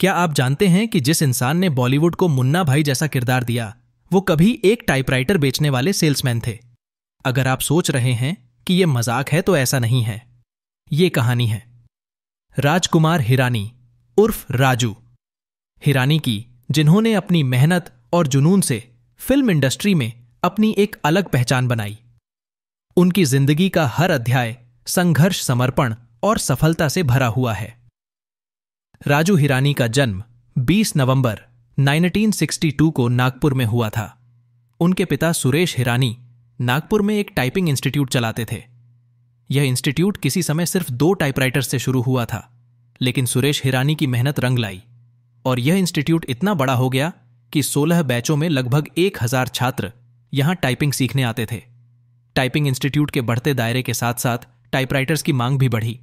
क्या आप जानते हैं कि जिस इंसान ने बॉलीवुड को मुन्ना भाई जैसा किरदार दिया वो कभी एक टाइपराइटर बेचने वाले सेल्समैन थे अगर आप सोच रहे हैं कि ये मजाक है तो ऐसा नहीं है ये कहानी है राजकुमार हिरानी उर्फ राजू हिरानी की जिन्होंने अपनी मेहनत और जुनून से फिल्म इंडस्ट्री में अपनी एक अलग पहचान बनाई उनकी जिंदगी का हर अध्याय संघर्ष समर्पण और सफलता से भरा हुआ है राजू हिरानी का जन्म 20 नवंबर 1962 को नागपुर में हुआ था उनके पिता सुरेश हिरानी नागपुर में एक टाइपिंग इंस्टीट्यूट चलाते थे यह इंस्टीट्यूट किसी समय सिर्फ दो टाइपराइटर से शुरू हुआ था लेकिन सुरेश हिरानी की मेहनत रंग लाई और यह इंस्टीट्यूट इतना बड़ा हो गया कि 16 बैचों में लगभग एक हजार छात्र यहां टाइपिंग सीखने आते थे टाइपिंग इंस्टीट्यूट के बढ़ते दायरे के साथ साथ टाइपराइटर्स की मांग भी बढ़ी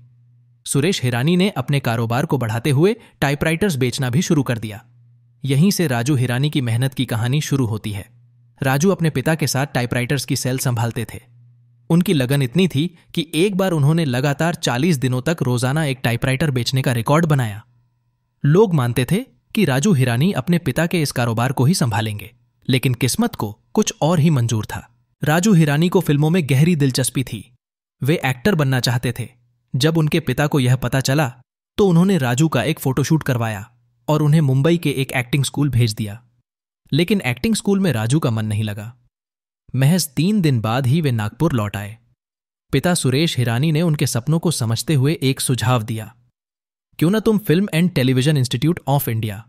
सुरेश हिरानी ने अपने कारोबार को बढ़ाते हुए टाइपराइटर्स बेचना भी शुरू कर दिया यहीं से राजू हिरानी की मेहनत की कहानी शुरू होती है राजू अपने पिता के साथ टाइपराइटर्स की सेल संभालते थे उनकी लगन इतनी थी कि एक बार उन्होंने लगातार 40 दिनों तक रोजाना एक टाइपराइटर बेचने का रिकॉर्ड बनाया लोग मानते थे कि राजू हिरानी अपने पिता के इस कारोबार को ही संभालेंगे लेकिन किस्मत को कुछ और ही मंजूर था राजू हिरानी को फिल्मों में गहरी दिलचस्पी थी वे एक्टर बनना चाहते थे जब उनके पिता को यह पता चला तो उन्होंने राजू का एक फोटोशूट करवाया और उन्हें मुंबई के एक एक्टिंग स्कूल भेज दिया लेकिन एक्टिंग स्कूल में राजू का मन नहीं लगा महज तीन दिन बाद ही वे नागपुर लौट आए पिता सुरेश हिरानी ने उनके सपनों को समझते हुए एक सुझाव दिया क्यों ना तुम film and television institute of India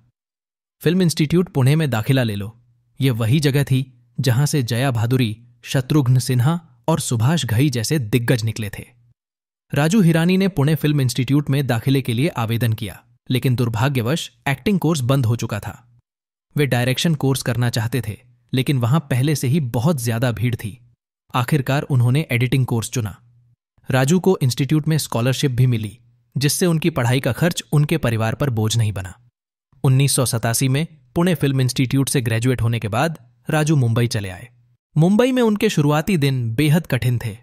film institute Pune में दाखिला ले लो ये वही जगह थी जहां से जया भादुरी शत्रुघ्न सिन्हा और सुभाष घई जैसे दिग्गज निकले थे राजू हिरानी ने पुणे फिल्म इंस्टीट्यूट में दाखिले के लिए आवेदन किया लेकिन दुर्भाग्यवश एक्टिंग कोर्स बंद हो चुका था वे डायरेक्शन कोर्स करना चाहते थे लेकिन वहां पहले से ही बहुत ज्यादा भीड़ थी आखिरकार उन्होंने एडिटिंग कोर्स चुना राजू को इंस्टीट्यूट में स्कॉलरशिप भी मिली जिससे उनकी पढ़ाई का खर्च उनके परिवार पर बोझ नहीं बना उन्नीस में पुणे फिल्म इंस्टीट्यूट से ग्रेजुएट होने के बाद राजू मुंबई चले आए मुंबई में उनके शुरुआती दिन बेहद कठिन थे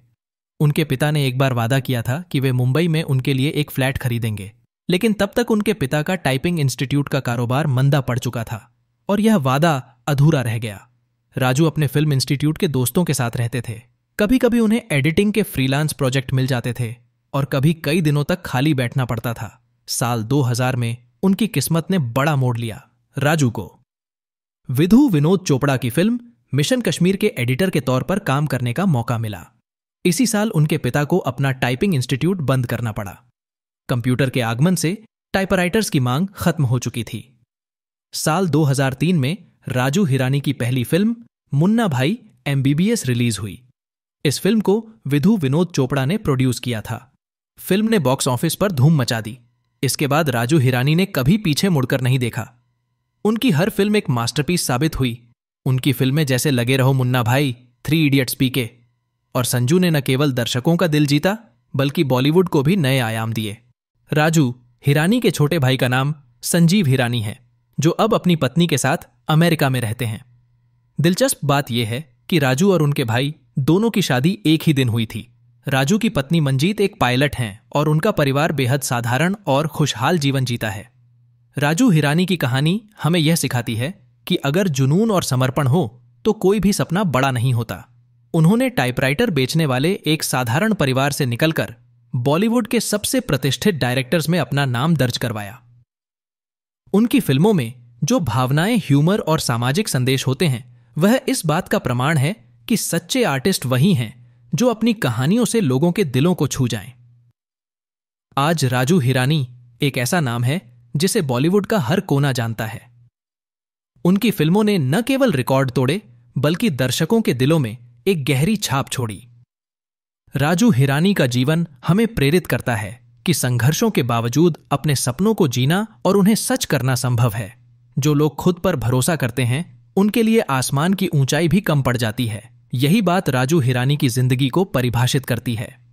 उनके पिता ने एक बार वादा किया था कि वे मुंबई में उनके लिए एक फ्लैट खरीदेंगे लेकिन तब तक उनके पिता का टाइपिंग इंस्टीट्यूट का कारोबार मंदा पड़ चुका था और यह वादा अधूरा रह गया राजू अपने फिल्म इंस्टीट्यूट के दोस्तों के साथ रहते थे कभी कभी उन्हें एडिटिंग के फ्रीलांस प्रोजेक्ट मिल जाते थे और कभी कई दिनों तक खाली बैठना पड़ता था साल 2000 में उनकी किस्मत ने बड़ा मोड़ लिया राजू को विधु विनोद चोपड़ा की फिल्म मिशन कश्मीर के एडिटर के तौर पर काम करने का मौका मिला इसी साल उनके पिता को अपना टाइपिंग इंस्टीट्यूट बंद करना पड़ा कंप्यूटर के आगमन से टाइपराइटर्स की मांग खत्म हो चुकी थी साल 2003 में राजू हिरानी की पहली फिल्म मुन्ना भाई एमबीबीएस रिलीज हुई इस फिल्म को विधु विनोद चोपड़ा ने प्रोड्यूस किया था फिल्म ने बॉक्स ऑफिस पर धूम मचा दी इसके बाद राजू हिरानी ने कभी पीछे मुड़कर नहीं देखा उनकी हर फिल्म एक मास्टरपीस साबित हुई उनकी फिल्में जैसे लगे रहो मुन्ना भाई थ्री इडियट्स पीके और संजू ने न केवल दर्शकों का दिल जीता बल्कि बॉलीवुड को भी नए आयाम दिए राजू हिरानी के छोटे भाई का नाम संजीव हिरानी है जो अब अपनी पत्नी के साथ अमेरिका में रहते हैं दिलचस्प बात यह है कि राजू और उनके भाई दोनों की शादी एक ही दिन हुई थी राजू की पत्नी मंजीत एक पायलट हैं और उनका परिवार बेहद साधारण और खुशहाल जीवन जीता है राजू हिरानी की कहानी हमें यह सिखाती है कि अगर जुनून और समर्पण हो तो कोई भी सपना बड़ा नहीं होता उन्होंने टाइपराइटर बेचने वाले एक साधारण परिवार से निकलकर बॉलीवुड के सबसे प्रतिष्ठित डायरेक्टर्स में अपना नाम दर्ज करवाया उनकी फिल्मों में जो भावनाएं ह्यूमर और सामाजिक संदेश होते हैं वह इस बात का प्रमाण है कि सच्चे आर्टिस्ट वही हैं जो अपनी कहानियों से लोगों के दिलों को छू जाएं। आज राजू हिरानी एक ऐसा नाम है जिसे बॉलीवुड का हर कोना जानता है उनकी फिल्मों ने न केवल रिकॉर्ड तोड़े बल्कि दर्शकों के दिलों में एक गहरी छाप छोड़ी राजू हिरानी का जीवन हमें प्रेरित करता है कि संघर्षों के बावजूद अपने सपनों को जीना और उन्हें सच करना संभव है जो लोग खुद पर भरोसा करते हैं उनके लिए आसमान की ऊंचाई भी कम पड़ जाती है यही बात राजू हिरानी की जिंदगी को परिभाषित करती है